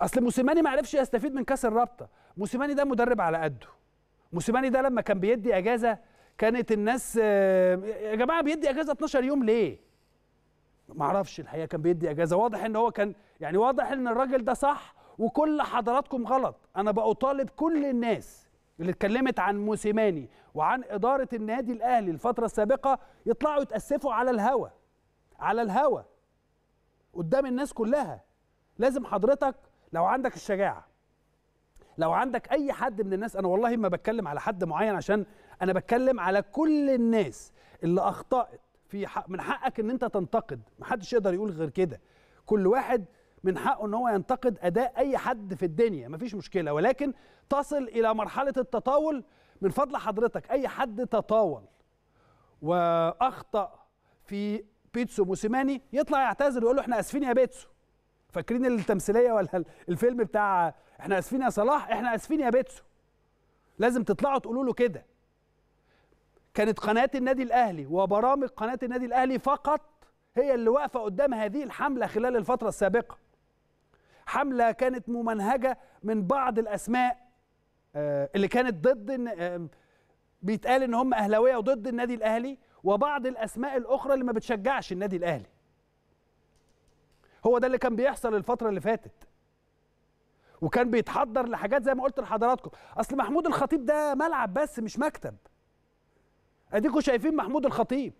اصل موسيماني ما عرفش يستفيد من كاس الرابطه موسيماني ده مدرب على قده موسيماني ده لما كان بيدي اجازه كانت الناس آه، يا جماعه بيدي اجازه 12 يوم ليه ما اعرفش الحقيقه كان بيدي اجازه واضح ان هو كان يعني واضح ان الراجل ده صح وكل حضراتكم غلط انا بطالب كل الناس اللي اتكلمت عن موسيماني وعن اداره النادي الاهلي الفتره السابقه يطلعوا يتاسفوا على الهوا على الهوا قدام الناس كلها لازم حضرتك لو عندك الشجاعه لو عندك اي حد من الناس انا والله ما بتكلم على حد معين عشان انا بتكلم على كل الناس اللي اخطات في حق من حقك ان انت تنتقد محدش يقدر يقول غير كده كل واحد من حقه ان هو ينتقد اداء اي حد في الدنيا مفيش مشكله ولكن تصل الى مرحله التطاول من فضل حضرتك اي حد تطاول واخطا في بيتسو موسيماني يطلع يعتذر ويقول له احنا اسفين يا بيتسو فاكرين التمثيليه ولا الفيلم بتاع احنا اسفين يا صلاح احنا اسفين يا بيتسو لازم تطلعوا تقولوا له كده كانت قناه النادي الاهلي وبرامج قناه النادي الاهلي فقط هي اللي واقفه قدام هذه الحمله خلال الفتره السابقه حمله كانت ممنهجه من بعض الاسماء آه، اللي كانت ضد بيتقال ان هم اهلاويه وضد النادي الاهلي وبعض الاسماء الاخرى اللي ما بتشجعش النادي الاهلي هو ده اللي كان بيحصل الفتره اللي فاتت وكان بيتحضر لحاجات زي ما قلت لحضراتكم اصل محمود الخطيب ده ملعب بس مش مكتب اديكم شايفين محمود الخطيب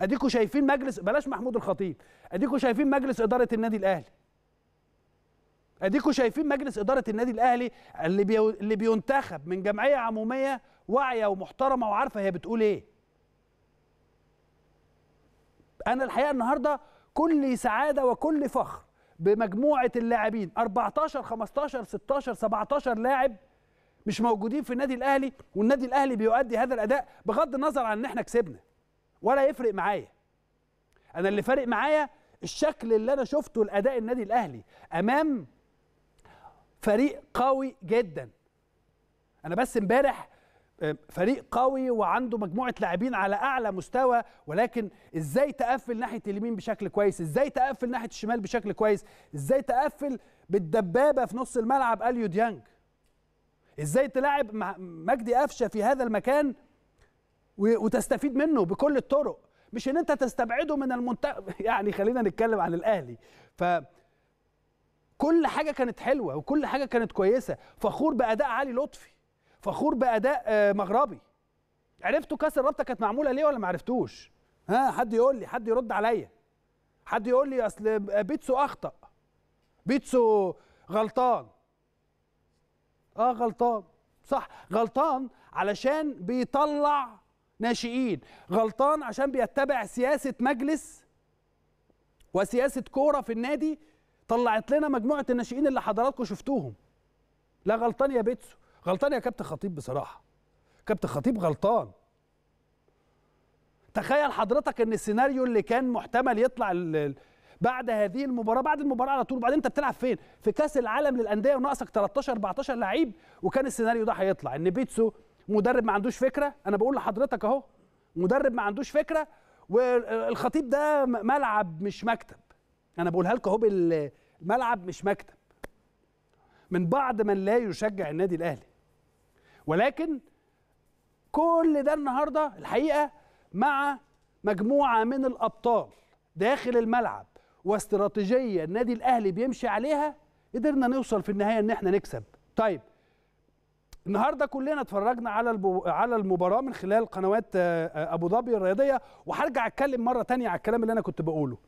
اديكم شايفين مجلس بلاش محمود الخطيب اديكم شايفين مجلس اداره النادي الاهلي اديكم شايفين مجلس اداره النادي الاهلي اللي بيو... اللي بينتخب من جمعيه عموميه واعيه ومحترمه وعارفه هي بتقول ايه انا الحقيقه النهارده كل سعاده وكل فخر بمجموعه اللاعبين 14 15 16 17 لاعب مش موجودين في النادي الاهلي والنادي الاهلي بيؤدي هذا الاداء بغض النظر عن ان احنا كسبنا ولا يفرق معايا انا اللي فارق معايا الشكل اللي انا شفته لاداء النادي الاهلي امام فريق قوي جدا انا بس امبارح فريق قوي وعنده مجموعه لاعبين على اعلى مستوى ولكن ازاي تقفل ناحيه اليمين بشكل كويس ازاي تقفل ناحيه الشمال بشكل كويس ازاي تقفل بالدبابه في نص الملعب اليو ديانج ازاي تلاعب مجدي قفشه في هذا المكان وتستفيد منه بكل الطرق مش ان انت تستبعده من المنتخب يعني خلينا نتكلم عن الاهلي ف كل حاجه كانت حلوه وكل حاجه كانت كويسه فخور باداء علي لطفي فخور باداء آه، مغربي عرفتوا كاس الرابطه كانت معموله ليه ولا ما عرفتوش ها حد يقول لي حد يرد عليا حد يقول لي اصل بيتسو اخطا بيتسو غلطان اه غلطان صح غلطان علشان بيطلع ناشئين غلطان عشان بيتبع سياسه مجلس وسياسه كوره في النادي طلعت لنا مجموعه الناشئين اللي حضراتكم شفتوهم لا غلطان يا بيتسو غلطان يا كابتن خطيب بصراحه كابتن خطيب غلطان تخيل حضرتك ان السيناريو اللي كان محتمل يطلع بعد هذه المباراه بعد المباراه على طول وبعدين انت بتلعب فين في كاس العالم للانديه وناقصك 13 14 لعيب وكان السيناريو ده هيطلع ان بيتسو مدرب ما عندوش فكره انا بقول لحضرتك اهو مدرب ما عندوش فكره والخطيب ده ملعب مش مكتب انا بقولها لكم اهو بالملعب مش مكتب من بعض من لا يشجع النادي الاهلي ولكن كل ده النهارده الحقيقه مع مجموعه من الابطال داخل الملعب واستراتيجيه النادي الاهلي بيمشي عليها قدرنا نوصل في النهايه ان احنا نكسب طيب النهارده كلنا اتفرجنا على على المباراه من خلال قنوات آه، آه، ابو ظبي الرياضيه وهرجع اتكلم مره تانية على الكلام اللي انا كنت بقوله